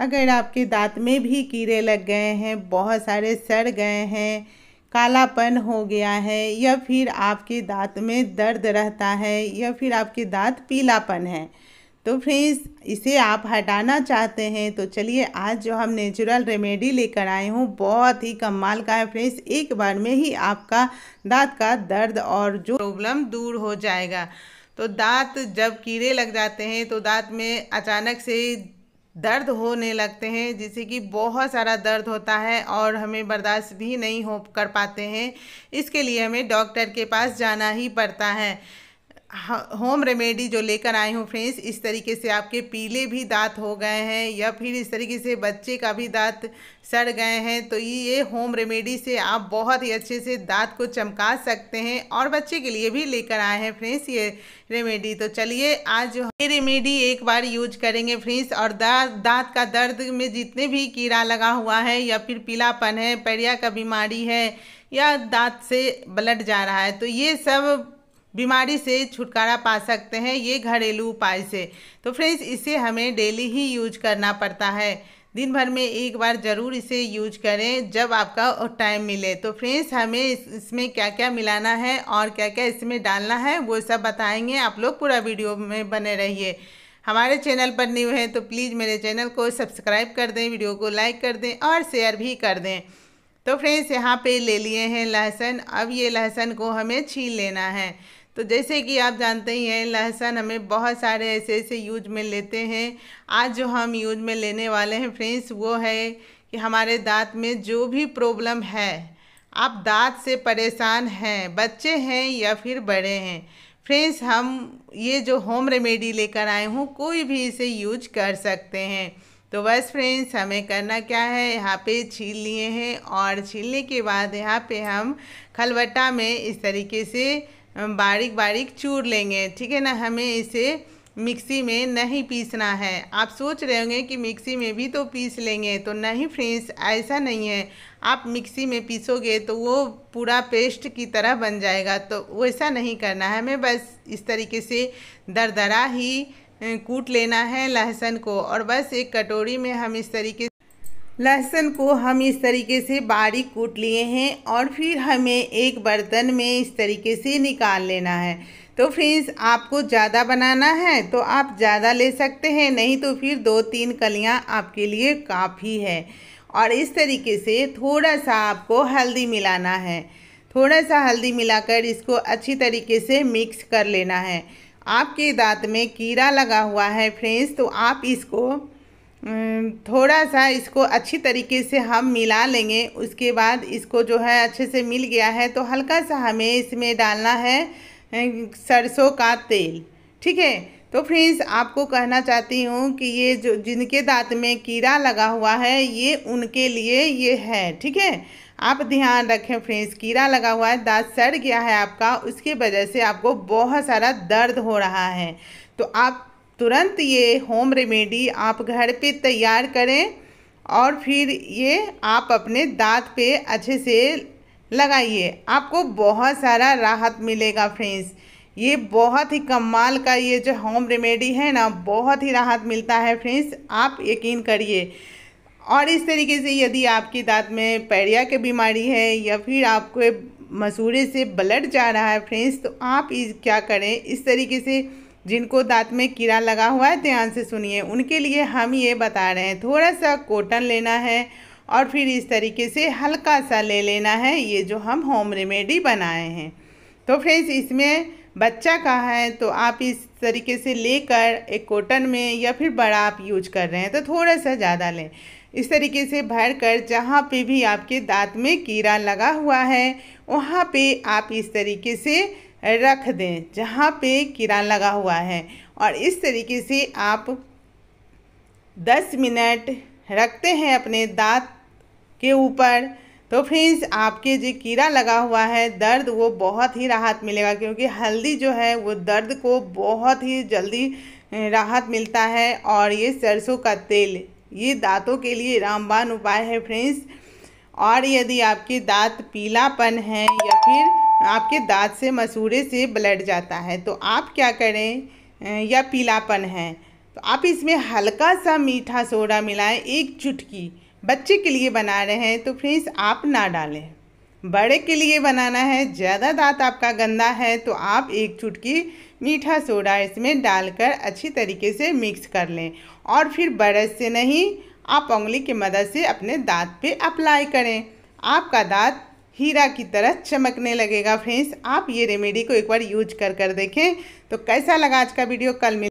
अगर आपके दांत में भी कीड़े लग गए हैं बहुत सारे सड़ गए हैं कालापन हो गया है या फिर आपके दांत में दर्द रहता है या फिर आपके दांत पीलापन है तो फ्रेंड्स इसे आप हटाना चाहते हैं तो चलिए आज जो हम नेचुरल रेमेडी लेकर आए हूँ बहुत ही कमाल का है फ्रेंड्स एक बार में ही आपका दांत का दर्द और जो प्रॉब्लम दूर हो जाएगा तो दांत जब कीड़े लग जाते हैं तो दांत में अचानक से दर्द होने लगते हैं जिससे कि बहुत सारा दर्द होता है और हमें बर्दाश्त भी नहीं हो कर पाते हैं इसके लिए हमें डॉक्टर के पास जाना ही पड़ता है होम रेमेडी जो लेकर आई हूँ फ्रेंड्स इस तरीके से आपके पीले भी दांत हो गए हैं या फिर इस तरीके से बच्चे का भी दांत सड़ गए हैं तो ये होम रेमेडी से आप बहुत ही अच्छे से दांत को चमका सकते हैं और बच्चे के लिए भी लेकर आए हैं फ्रेंड्स ये रेमेडी तो चलिए आज ये रेमेडी एक बार यूज करेंगे फ्रेंड्स और दांत दांत का दर्द में जितने भी कीड़ा लगा हुआ है या फिर पीलापन है पैरिया का बीमारी है या दांत से ब्लड जा रहा है तो ये सब बीमारी से छुटकारा पा सकते हैं ये घरेलू उपाय से तो फ्रेंड्स इसे हमें डेली ही यूज करना पड़ता है दिन भर में एक बार ज़रूर इसे यूज करें जब आपका टाइम मिले तो फ्रेंड्स हमें इस, इसमें क्या क्या मिलाना है और क्या क्या इसमें डालना है वो सब बताएंगे आप लोग पूरा वीडियो में बने रहिए हमारे चैनल पर न्यू है तो प्लीज़ मेरे चैनल को सब्सक्राइब कर दें वीडियो को लाइक कर दें और शेयर भी कर दें तो फ्रेंड्स यहाँ पे ले लिए हैं लहसुन अब ये लहसुन को हमें छील लेना है तो जैसे कि आप जानते ही हैं लहसुन हमें बहुत सारे ऐसे ऐसे यूज में लेते हैं आज जो हम यूज में लेने वाले हैं फ्रेंड्स वो है कि हमारे दांत में जो भी प्रॉब्लम है आप दांत से परेशान हैं बच्चे हैं या फिर बड़े हैं फ्रेंड्स हम ये जो होम रेमेडी लेकर आए हूँ कोई भी इसे यूज कर सकते हैं तो बस फ्रेंड्स हमें करना क्या है यहाँ पे छील लिए हैं और छीलने के बाद यहाँ पे हम खलवटा में इस तरीके से बारीक बारीक चूर लेंगे ठीक है ना हमें इसे मिक्सी में नहीं पीसना है आप सोच रहे होंगे कि मिक्सी में भी तो पीस लेंगे तो नहीं फ्रेंड्स ऐसा नहीं है आप मिक्सी में पीसोगे तो वो पूरा पेस्ट की तरह बन जाएगा तो वैसा नहीं करना है हमें बस इस तरीके से दरदरा ही कूट लेना है लहसुन को और बस एक कटोरी में हम इस तरीके लहसुन को हम इस तरीके से बारीक कूट लिए हैं और फिर हमें एक बर्तन में इस तरीके से निकाल लेना है तो फ्रेंड्स आपको ज़्यादा बनाना है तो आप ज़्यादा ले सकते हैं नहीं तो फिर दो तीन कलियां आपके लिए काफ़ी है और इस तरीके से थोड़ा सा आपको हल्दी मिलाना है थोड़ा सा हल्दी मिलाकर इसको अच्छी तरीके से मिक्स कर लेना है आपके दांत में कीड़ा लगा हुआ है फ्रेंड्स तो आप इसको थोड़ा सा इसको अच्छी तरीके से हम मिला लेंगे उसके बाद इसको जो है अच्छे से मिल गया है तो हल्का सा हमें इसमें डालना है सरसों का तेल ठीक है तो फ्रेंड्स आपको कहना चाहती हूँ कि ये जो जिनके दांत में कीड़ा लगा हुआ है ये उनके लिए ये है ठीक है आप ध्यान रखें फ्रेंड्स कीड़ा लगा हुआ है दांत सड़ गया है आपका उसकी वजह से आपको बहुत सारा दर्द हो रहा है तो आप तुरंत ये होम रेमेडी आप घर पे तैयार करें और फिर ये आप अपने दांत पे अच्छे से लगाइए आपको बहुत सारा राहत मिलेगा फ्रेंड्स ये बहुत ही कमाल का ये जो होम रेमेडी है ना बहुत ही राहत मिलता है फ्रेंड्स आप यकीन करिए और इस तरीके से यदि आपके दांत में पैरिया की बीमारी है या फिर आपको मसूरे से ब्लड जा रहा है फ्रेंड्स तो आप इस क्या करें इस तरीके से जिनको दांत में कीड़ा लगा हुआ है ध्यान से सुनिए उनके लिए हम ये बता रहे हैं थोड़ा सा कॉटन लेना है और फिर इस तरीके से हल्का सा ले लेना है ये जो हम होम रेमेडी बनाए हैं तो फ्रेंड्स इसमें बच्चा का है तो आप इस तरीके से लेकर एक कॉटन में या फिर बड़ा आप यूज कर रहे हैं तो थोड़ा सा ज़्यादा लें इस तरीके से भर कर जहाँ पे भी आपके दांत में कीड़ा लगा हुआ है वहाँ पे आप इस तरीके से रख दें जहाँ पे किरान लगा हुआ है और इस तरीके से आप 10 मिनट रखते हैं अपने दांत के ऊपर तो फ्रेंड्स आपके जो कीड़ा लगा हुआ है दर्द वो बहुत ही राहत मिलेगा क्योंकि हल्दी जो है वो दर्द को बहुत ही जल्दी राहत मिलता है और ये सरसों का तेल ये दांतों के लिए रामबान उपाय है फ्रेंड्स और यदि आपके दांत पीलापन है या फिर आपके दांत से मसूड़े से ब्लड जाता है तो आप क्या करें या पीलापन है तो आप इसमें हल्का सा मीठा सोडा मिलाएं एक चुटकी बच्चे के लिए बना रहे हैं तो फ्रेंड्स आप ना डालें बड़े के लिए बनाना है ज़्यादा दांत आपका गंदा है तो आप एक चुटकी मीठा सोडा इसमें डालकर अच्छी तरीके से मिक्स कर लें और फिर बरस से नहीं आप उंगली की मदद से अपने दांत पे अप्लाई करें आपका दांत हीरा की तरह चमकने लगेगा फ्रेंड्स आप ये रेमेडी को एक बार यूज कर कर देखें तो कैसा लगा आज का वीडियो कल